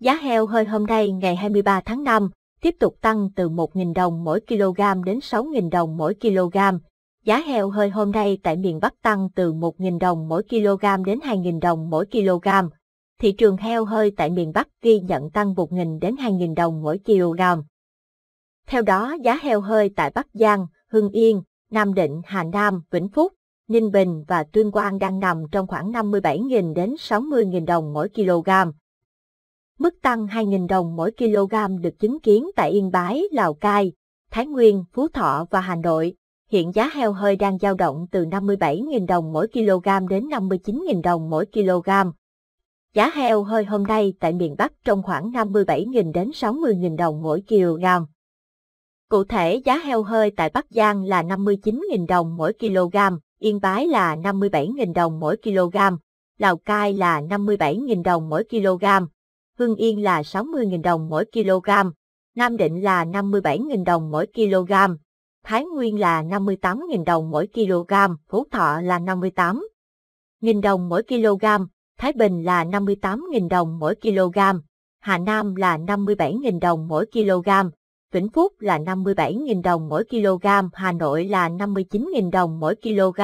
Giá heo hơi hôm nay ngày 23 tháng 5 tiếp tục tăng từ 1.000 đồng mỗi kg đến 6.000 đồng mỗi kg. Giá heo hơi hôm nay tại miền Bắc tăng từ 1.000 đồng mỗi kg đến 2.000 đồng mỗi kg. Thị trường heo hơi tại miền Bắc ghi nhận tăng 1.000 đến 2.000 đồng mỗi kg. Theo đó, giá heo hơi tại Bắc Giang, Hưng Yên, Nam Định, Hà Nam, Vĩnh Phúc, Ninh Bình và Tuyên Quang đang nằm trong khoảng 57.000 đến 60.000 đồng mỗi kg. Mức tăng 2.000 đồng mỗi kg được chứng kiến tại Yên Bái, Lào Cai, Thái Nguyên, Phú Thọ và Hà Nội. Hiện giá heo hơi đang dao động từ 57.000 đồng mỗi kg đến 59.000 đồng mỗi kg. Giá heo hơi hôm nay tại miền Bắc trong khoảng 57.000 đến 60.000 đồng mỗi kg. Cụ thể giá heo hơi tại Bắc Giang là 59.000 đồng mỗi kg, Yên Bái là 57.000 đồng mỗi kg, Lào Cai là 57.000 đồng mỗi kg, Hưng Yên là 60.000 đồng mỗi kg, Nam Định là 57.000 đồng mỗi kg, Thái Nguyên là 58.000 đồng mỗi kg, Phú Thọ là 58.000 đồng mỗi kg, Thái Bình là 58.000 đồng mỗi kg, Hà Nam là 57.000 đồng mỗi kg, Vĩnh Phúc là 57.000 đồng mỗi kg, Hà Nội là 59.000 đồng mỗi kg,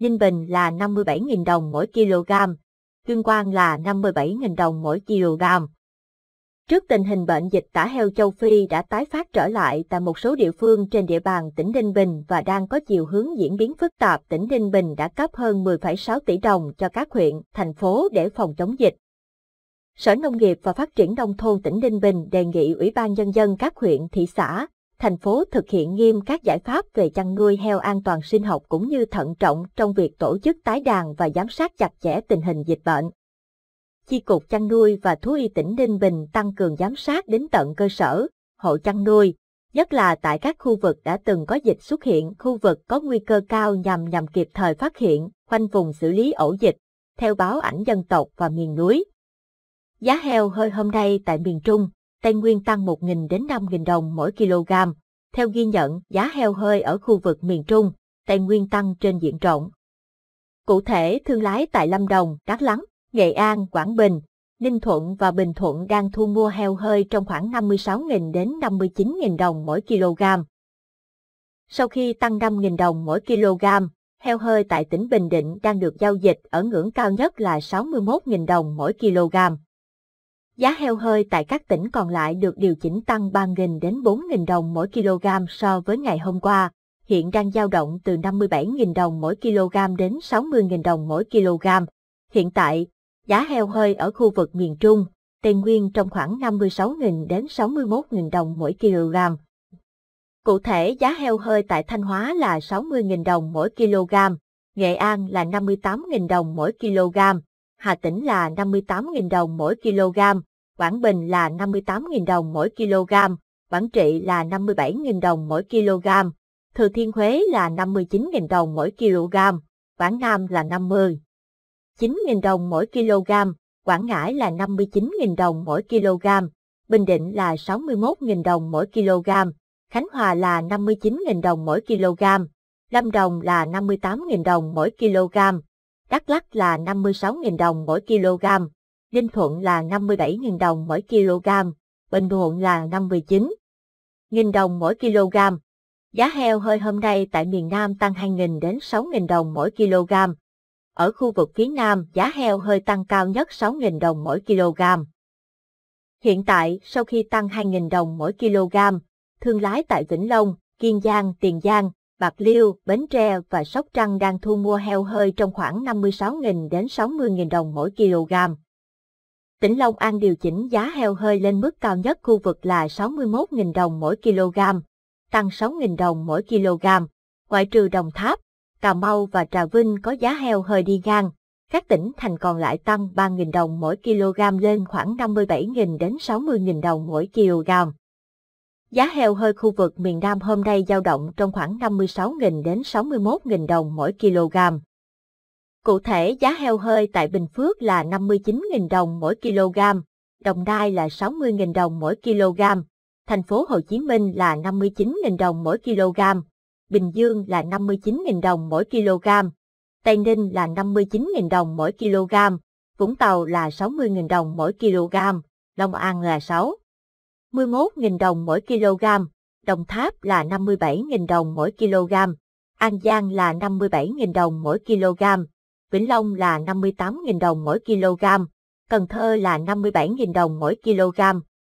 Ninh Bình là 57.000 đồng mỗi kg, tương quan là 57.000 đồng mỗi kg. Trước tình hình bệnh dịch tả heo châu Phi đã tái phát trở lại tại một số địa phương trên địa bàn tỉnh Ninh Bình và đang có chiều hướng diễn biến phức tạp, tỉnh Ninh Bình đã cấp hơn 10,6 tỷ đồng cho các huyện, thành phố để phòng chống dịch. Sở Nông nghiệp và Phát triển Nông thôn tỉnh Ninh Bình đề nghị Ủy ban Nhân dân các huyện, thị xã, thành phố thực hiện nghiêm các giải pháp về chăn nuôi heo an toàn sinh học cũng như thận trọng trong việc tổ chức tái đàn và giám sát chặt chẽ tình hình dịch bệnh. Chi cục chăn nuôi và thú y tỉnh Ninh Bình tăng cường giám sát đến tận cơ sở, hộ chăn nuôi, nhất là tại các khu vực đã từng có dịch xuất hiện, khu vực có nguy cơ cao nhằm nhằm kịp thời phát hiện, khoanh vùng xử lý ổ dịch, theo báo ảnh dân tộc và miền núi. Giá heo hơi hôm nay tại miền Trung, Tây Nguyên tăng 1.000 đến 5.000 đồng mỗi kg. Theo ghi nhận, giá heo hơi ở khu vực miền Trung, Tây Nguyên tăng trên diện rộng. Cụ thể, thương lái tại Lâm Đồng, Đắk Lắk, Nghệ An, Quảng Bình, Ninh Thuận và Bình Thuận đang thu mua heo hơi trong khoảng 56.000 đến 59.000 đồng mỗi kg. Sau khi tăng 5.000 đồng mỗi kg, heo hơi tại tỉnh Bình Định đang được giao dịch ở ngưỡng cao nhất là 61.000 đồng mỗi kg. Giá heo hơi tại các tỉnh còn lại được điều chỉnh tăng 3.000 đến 4.000 đồng mỗi kg so với ngày hôm qua, hiện đang dao động từ 57.000 đồng mỗi kg đến 60.000 đồng mỗi kg. Hiện tại, giá heo hơi ở khu vực miền Trung, Tây Nguyên trong khoảng 56.000 đến 61.000 đồng mỗi kg. Cụ thể giá heo hơi tại Thanh Hóa là 60.000 đồng mỗi kg, Nghệ An là 58.000 đồng mỗi kg, Hà Tĩnh là 58.000 đồng mỗi kg, Quảng Bình là 58.000 đồng mỗi kg, Quảng Trị là 57.000 đồng mỗi kg, Thừa Thiên Huế là 59.000 đồng mỗi kg, Quảng Nam là 50. 000 đồng mỗi kg, Quảng Ngãi là 59.000 đồng mỗi kg, Bình Định là 61.000 đồng mỗi kg, Khánh Hòa là 59.000 đồng mỗi kg, Lâm Đồng là 58.000 đồng mỗi kg, Đắk Lắk là 56.000 đồng mỗi kg, Ninh Thuận là 57.000 đồng mỗi kg, Bình Thuận là 59.000 đồng mỗi kg. Giá heo hơi hôm nay tại miền Nam tăng 2.000 đến 6.000 đồng mỗi kg. Ở khu vực phía Nam, giá heo hơi tăng cao nhất 6.000 đồng mỗi kg. Hiện tại, sau khi tăng 2.000 đồng mỗi kg, thương lái tại Vĩnh Long, Kiên Giang, Tiền Giang, Bạc Liêu, Bến Tre và Sóc Trăng đang thu mua heo hơi trong khoảng 56.000 đến 60.000 đồng mỗi kg. Tỉnh Long An điều chỉnh giá heo hơi lên mức cao nhất khu vực là 61.000 đồng mỗi kg, tăng 6.000 đồng mỗi kg, ngoại trừ Đồng Tháp, Cà Mau và Trà Vinh có giá heo hơi đi ngang. Các tỉnh thành còn lại tăng 3.000 đồng mỗi kg lên khoảng 57.000 đến 60.000 đồng mỗi kg. Giá heo hơi khu vực miền Nam hôm nay dao động trong khoảng 56.000 đến 61.000 đồng mỗi kg. Cụ thể giá heo hơi tại Bình Phước là 59.000 đồng mỗi kg, Đồng Nai là 60.000 đồng mỗi kg, thành phố Hồ Chí Minh là 59.000 đồng mỗi kg, Bình Dương là 59.000 đồng mỗi kg, Tây Ninh là 59.000 đồng mỗi kg, Vũng Tàu là 60.000 đồng mỗi kg, Long An là 6. 61.000 đồng mỗi kg, Đồng Tháp là 57.000 đồng mỗi kg, An Giang là 57.000 đồng mỗi kg, Vĩnh Long là 58.000 đồng mỗi kg, Cần Thơ là 57.000 đồng mỗi kg,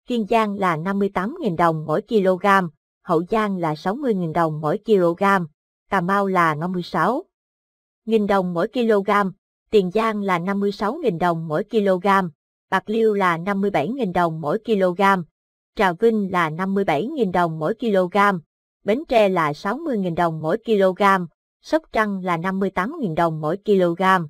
Kiên Giang là 58.000 đồng mỗi kg, Hậu Giang là 60.000 đồng mỗi kg, Cà Mau là 56.000 đồng mỗi kg, Tiền Giang là 56.000 đồng mỗi kg, Bạc Liêu là 57.000 đồng mỗi kg, Trà Vinh là 57.000 đồng mỗi kg, Bến Tre là 60.000 đồng mỗi kg, Sóc Trăng là 58.000 đồng mỗi kg.